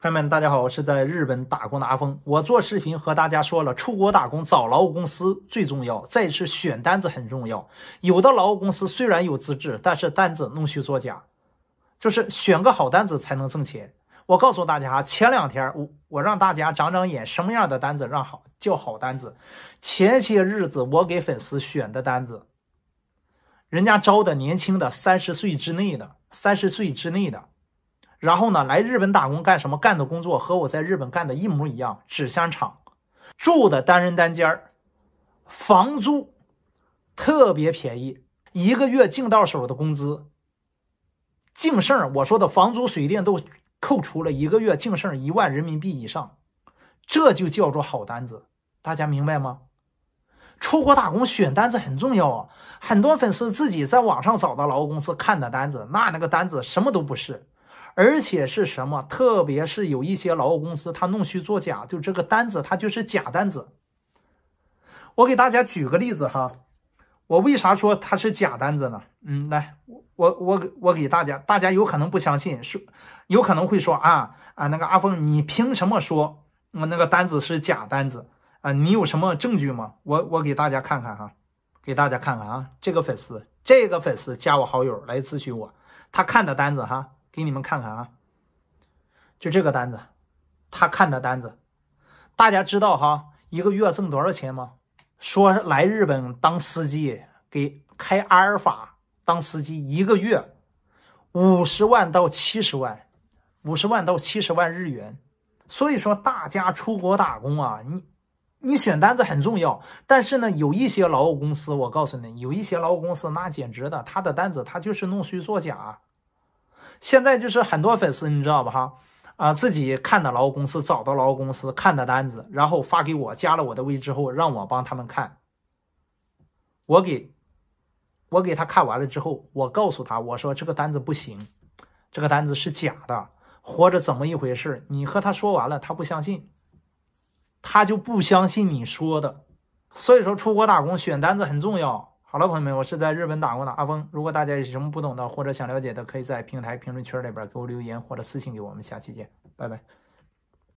朋友们，大家好，我是在日本打工的阿峰。我做视频和大家说了，出国打工找劳务公司最重要，再是选单子很重要。有的劳务公司虽然有资质，但是单子弄虚作假，就是选个好单子才能挣钱。我告诉大家，前两天我我让大家长长眼，什么样的单子让好叫好单子。前些日子我给粉丝选的单子，人家招的年轻的三十岁之内的，三十岁之内的。然后呢，来日本打工干什么？干的工作和我在日本干的一模一样，纸箱厂，住的单人单间儿，房租特别便宜，一个月净到手的工资净剩，我说的房租水电都扣除了，一个月净剩一万人民币以上，这就叫做好单子，大家明白吗？出国打工选单子很重要啊，很多粉丝自己在网上找到劳务公司看的单子，那那个单子什么都不是。而且是什么？特别是有一些劳务公司，他弄虚作假，就这个单子，它就是假单子。我给大家举个例子哈，我为啥说它是假单子呢？嗯，来，我我我我给大家，大家有可能不相信，说有可能会说啊啊，那个阿峰，你凭什么说我那个单子是假单子啊？你有什么证据吗？我我给大家看看哈，给大家看看啊，这个粉丝，这个粉丝加我好友来咨询我，他看的单子哈。给你们看看啊，就这个单子，他看的单子，大家知道哈，一个月挣多少钱吗？说来日本当司机，给开阿尔法当司机，一个月五十万到七十万，五十万到七十万日元。所以说大家出国打工啊，你你选单子很重要。但是呢，有一些劳务公司，我告诉你，有一些劳务公司那简直的，他的单子他就是弄虚作假。现在就是很多粉丝，你知道吧？哈，啊，自己看的劳务公司，找到劳务公司看的单子，然后发给我，加了我的微之后，让我帮他们看。我给我给他看完了之后，我告诉他，我说这个单子不行，这个单子是假的，或者怎么一回事？你和他说完了，他不相信，他就不相信你说的。所以说，出国打工选单子很重要。好了，朋友们，我是在日本打工的阿峰。如果大家有什么不懂的或者想了解的，可以在平台评论区里边给我留言，或者私信给我们。下期见，拜拜。